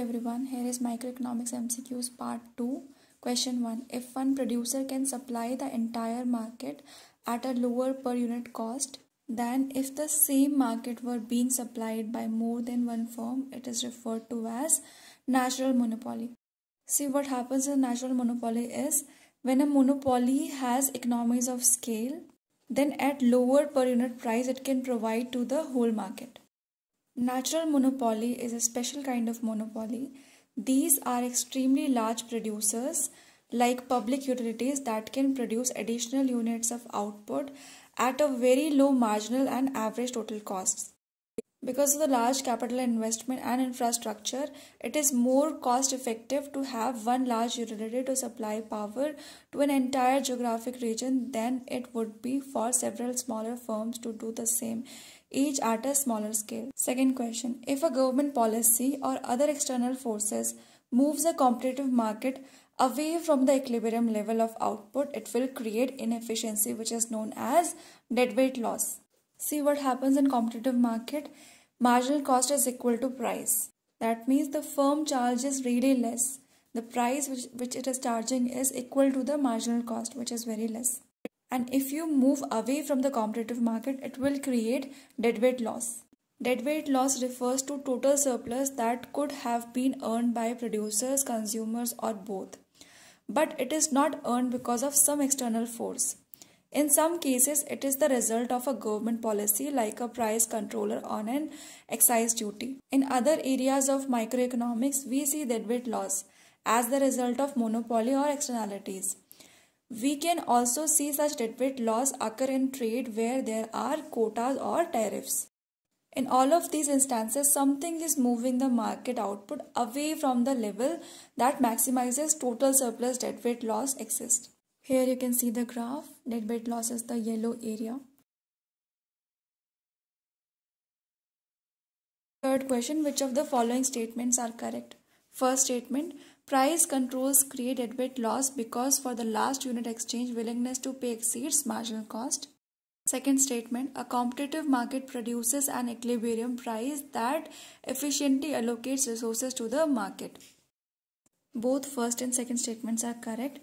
everyone. Here is microeconomics MCQs part 2. Question 1. If one producer can supply the entire market at a lower per unit cost than if the same market were being supplied by more than one firm, it is referred to as natural monopoly. See what happens in natural monopoly is when a monopoly has economies of scale, then at lower per unit price it can provide to the whole market. Natural monopoly is a special kind of monopoly. These are extremely large producers like public utilities that can produce additional units of output at a very low marginal and average total costs. Because of the large capital investment and infrastructure, it is more cost effective to have one large utility to supply power to an entire geographic region than it would be for several smaller firms to do the same, each at a smaller scale. Second question If a government policy or other external forces moves a competitive market away from the equilibrium level of output, it will create inefficiency, which is known as deadweight loss. See what happens in competitive market. Marginal cost is equal to price. That means the firm charges really less. The price which, which it is charging is equal to the marginal cost which is very less. And if you move away from the competitive market, it will create deadweight loss. Deadweight loss refers to total surplus that could have been earned by producers, consumers, or both. But it is not earned because of some external force. In some cases, it is the result of a government policy like a price controller on an excise duty. In other areas of microeconomics, we see deadweight loss as the result of monopoly or externalities. We can also see such deadweight loss occur in trade where there are quotas or tariffs. In all of these instances, something is moving the market output away from the level that maximizes total surplus deadweight loss exists. Here you can see the graph, net weight loss is the yellow area. Third question, which of the following statements are correct? First statement, price controls create net weight loss because for the last unit exchange, willingness to pay exceeds marginal cost. Second statement, a competitive market produces an equilibrium price that efficiently allocates resources to the market. Both first and second statements are correct.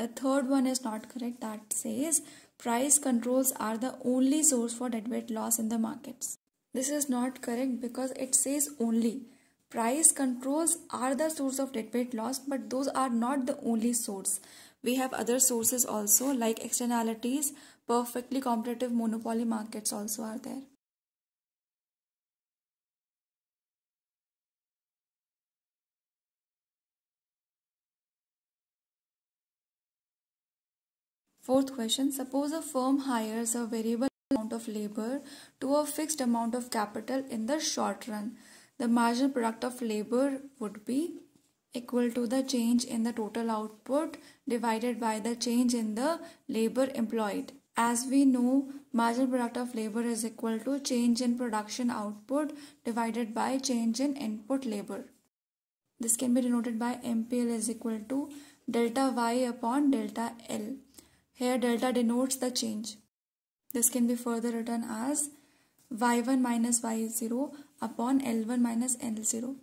The third one is not correct that says price controls are the only source for deadweight loss in the markets. This is not correct because it says only. Price controls are the source of deadweight loss but those are not the only source. We have other sources also like externalities, perfectly competitive monopoly markets also are there. Fourth question, suppose a firm hires a variable amount of labor to a fixed amount of capital in the short run. The marginal product of labor would be equal to the change in the total output divided by the change in the labor employed. As we know, marginal product of labor is equal to change in production output divided by change in input labor. This can be denoted by MPL is equal to delta Y upon delta L. Here delta denotes the change. This can be further written as y1 minus y0 upon L1 minus L0.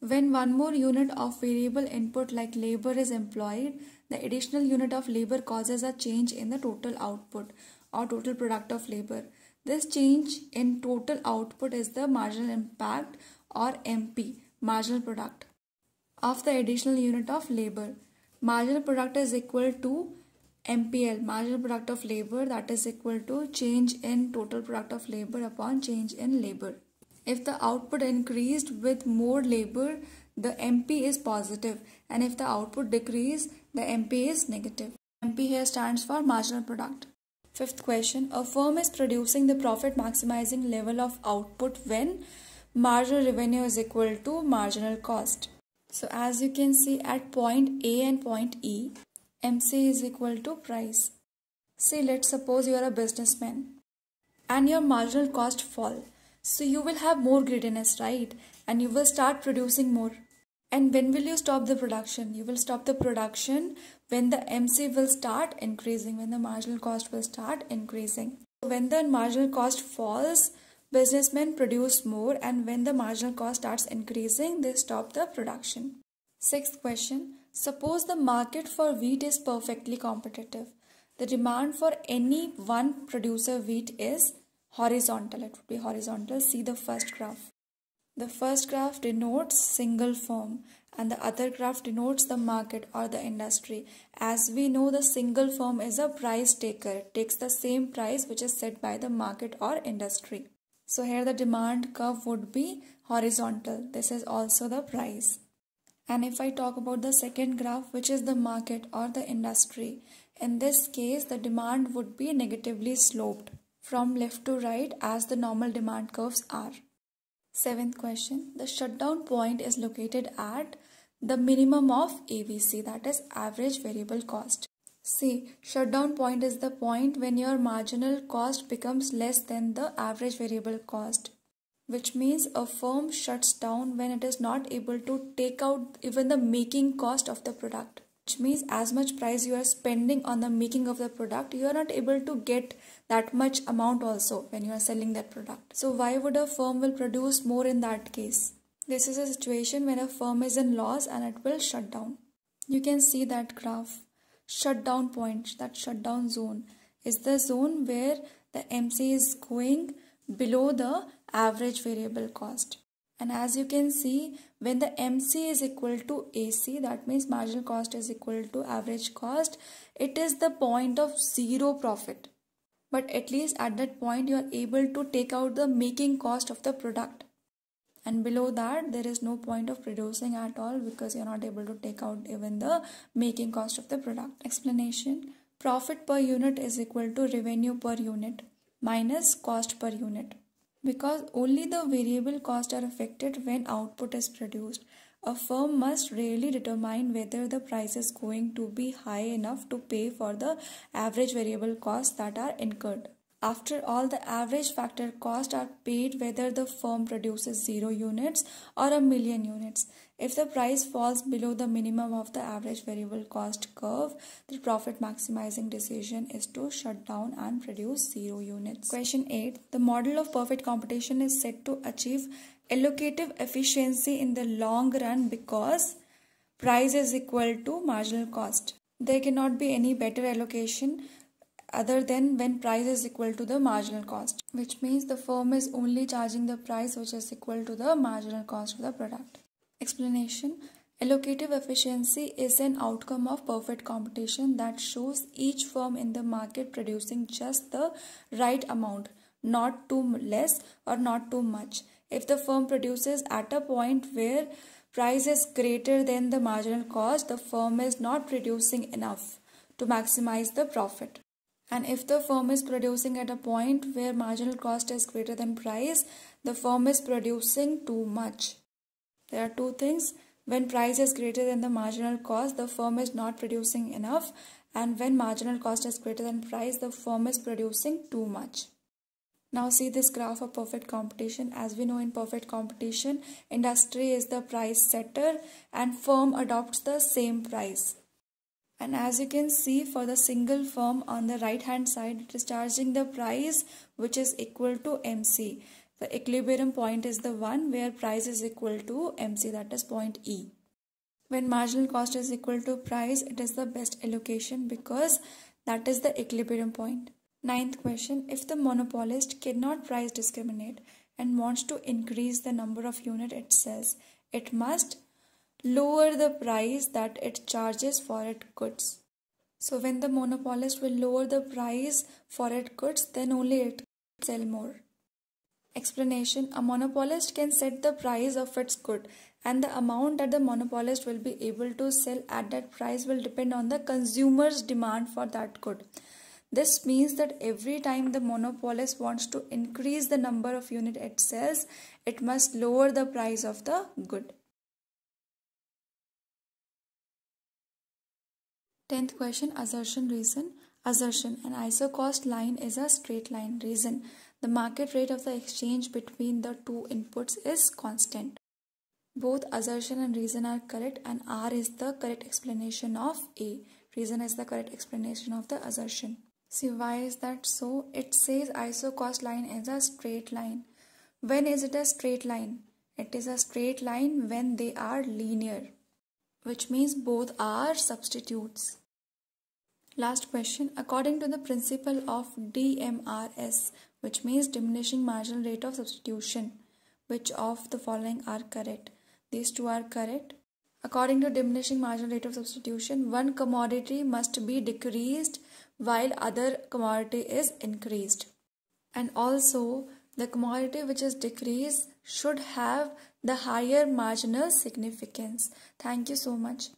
When one more unit of variable input like labor is employed, the additional unit of labor causes a change in the total output or total product of labor. This change in total output is the marginal impact or MP, marginal product, of the additional unit of labor. Marginal product is equal to MPL marginal product of labor that is equal to change in total product of labor upon change in labor. If the output increased with more labor the MP is positive and if the output decreased the MP is negative. MP here stands for marginal product. Fifth question, a firm is producing the profit maximizing level of output when marginal revenue is equal to marginal cost. So as you can see at point A and point E, MC is equal to price. See, let's suppose you are a businessman and your marginal cost fall. So you will have more greediness, right? And you will start producing more. And when will you stop the production? You will stop the production when the MC will start increasing, when the marginal cost will start increasing. When the marginal cost falls, businessmen produce more and when the marginal cost starts increasing, they stop the production. Sixth question. Suppose the market for wheat is perfectly competitive. The demand for any one producer wheat is horizontal. It would be horizontal. See the first graph. The first graph denotes single firm and the other graph denotes the market or the industry. As we know, the single firm is a price taker. It takes the same price which is set by the market or industry. So here the demand curve would be horizontal. This is also the price. And if I talk about the second graph, which is the market or the industry, in this case, the demand would be negatively sloped from left to right as the normal demand curves are. Seventh question, the shutdown point is located at the minimum of AVC, that is average variable cost. See, shutdown point is the point when your marginal cost becomes less than the average variable cost which means a firm shuts down when it is not able to take out even the making cost of the product which means as much price you are spending on the making of the product you are not able to get that much amount also when you are selling that product so why would a firm will produce more in that case this is a situation when a firm is in loss and it will shut down you can see that graph shutdown point that shutdown zone is the zone where the mc is going below the average variable cost and as you can see when the MC is equal to AC that means marginal cost is equal to average cost it is the point of zero profit but at least at that point you are able to take out the making cost of the product and below that there is no point of producing at all because you are not able to take out even the making cost of the product explanation profit per unit is equal to revenue per unit minus cost per unit because only the variable costs are affected when output is produced. A firm must really determine whether the price is going to be high enough to pay for the average variable costs that are incurred. After all, the average factor costs are paid whether the firm produces 0 units or a million units. If the price falls below the minimum of the average variable cost curve, the profit maximizing decision is to shut down and produce 0 units. Question 8. The model of perfect competition is said to achieve allocative efficiency in the long run because price is equal to marginal cost. There cannot be any better allocation other than when price is equal to the marginal cost which means the firm is only charging the price which is equal to the marginal cost of the product explanation allocative efficiency is an outcome of perfect competition that shows each firm in the market producing just the right amount not too less or not too much if the firm produces at a point where price is greater than the marginal cost the firm is not producing enough to maximize the profit and if the firm is producing at a point where marginal cost is greater than price the firm is producing too much there are two things when price is greater than the marginal cost the firm is not producing enough and when marginal cost is greater than price the firm is producing too much now see this graph of perfect competition. As we know in perfect competition, industry is the price setter and firm adopts the same price and as you can see for the single firm on the right hand side it is charging the price which is equal to MC. The equilibrium point is the one where price is equal to MC that is point E. When marginal cost is equal to price it is the best allocation because that is the equilibrium point. Ninth question If the monopolist cannot price discriminate and wants to increase the number of unit it sells, it must lower the price that it charges for its goods. So when the monopolist will lower the price for its goods, then only it can sell more. Explanation A monopolist can set the price of its good, and the amount that the monopolist will be able to sell at that price will depend on the consumer's demand for that good. This means that every time the monopolist wants to increase the number of units it sells, it must lower the price of the good. Tenth question Assertion Reason Assertion An ISO cost line is a straight line reason. The market rate of the exchange between the two inputs is constant. Both assertion and reason are correct, and R is the correct explanation of A. Reason is the correct explanation of the assertion. See, why is that so? It says ISO cost line is a straight line. When is it a straight line? It is a straight line when they are linear, which means both are substitutes. Last question. According to the principle of DMRS, which means diminishing marginal rate of substitution, which of the following are correct? These two are correct. According to diminishing marginal rate of substitution, one commodity must be decreased while other commodity is increased. And also, the commodity which is decreased should have the higher marginal significance. Thank you so much.